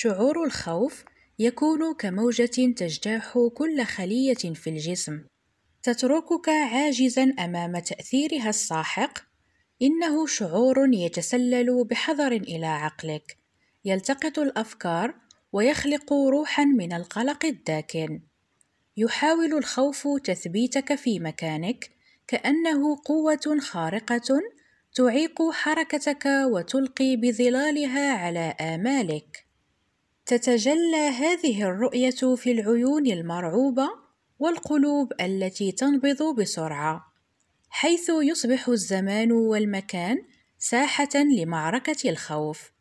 شعور الخوف يكون كموجة تجتاح كل خلية في الجسم تتركك عاجزا أمام تأثيرها الساحق إنه شعور يتسلل بحذر إلى عقلك يلتقط الأفكار ويخلق روحا من القلق الداكن يحاول الخوف تثبيتك في مكانك كأنه قوة خارقة تعيق حركتك وتلقي بظلالها على آمالك تتجلى هذه الرؤية في العيون المرعوبة والقلوب التي تنبض بسرعة، حيث يصبح الزمان والمكان ساحة لمعركة الخوف،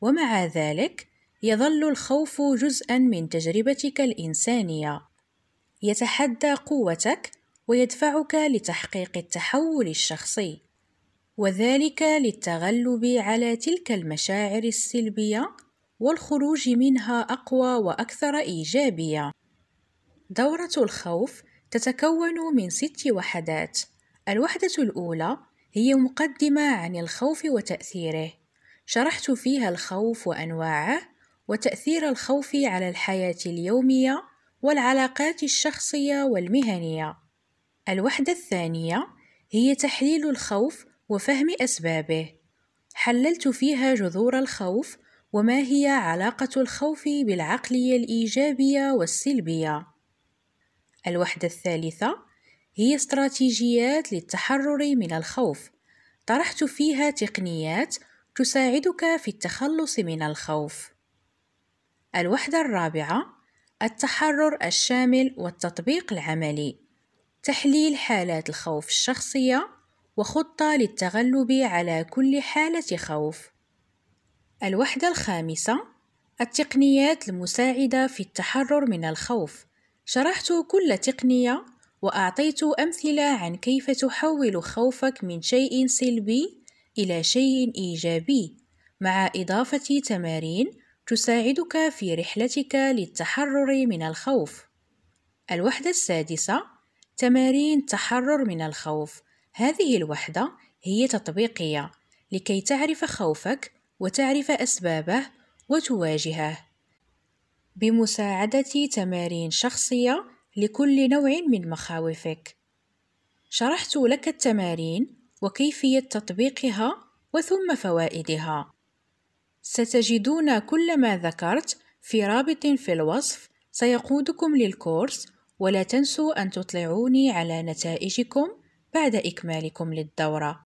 ومع ذلك يظل الخوف جزءًا من تجربتك الإنسانية، يتحدى قوتك ويدفعك لتحقيق التحول الشخصي، وذلك للتغلب على تلك المشاعر السلبية والخروج منها اقوى واكثر ايجابيه دوره الخوف تتكون من ست وحدات الوحده الاولى هي مقدمه عن الخوف وتاثيره شرحت فيها الخوف وانواعه وتاثير الخوف على الحياه اليوميه والعلاقات الشخصيه والمهنيه الوحده الثانيه هي تحليل الخوف وفهم اسبابه حللت فيها جذور الخوف وما هي علاقة الخوف بالعقلية الإيجابية والسلبية؟ الوحدة الثالثة هي استراتيجيات للتحرر من الخوف طرحت فيها تقنيات تساعدك في التخلص من الخوف الوحدة الرابعة التحرر الشامل والتطبيق العملي تحليل حالات الخوف الشخصية وخطة للتغلب على كل حالة خوف الوحدة الخامسة التقنيات المساعدة في التحرر من الخوف شرحت كل تقنية وأعطيت أمثلة عن كيف تحول خوفك من شيء سلبي إلى شيء إيجابي مع إضافة تمارين تساعدك في رحلتك للتحرر من الخوف الوحدة السادسة تمارين التحرر من الخوف هذه الوحدة هي تطبيقية لكي تعرف خوفك وتعرف أسبابه وتواجهه بمساعدة تمارين شخصية لكل نوع من مخاوفك شرحت لك التمارين وكيفية تطبيقها وثم فوائدها ستجدون كل ما ذكرت في رابط في الوصف سيقودكم للكورس ولا تنسوا أن تطلعوني على نتائجكم بعد إكمالكم للدورة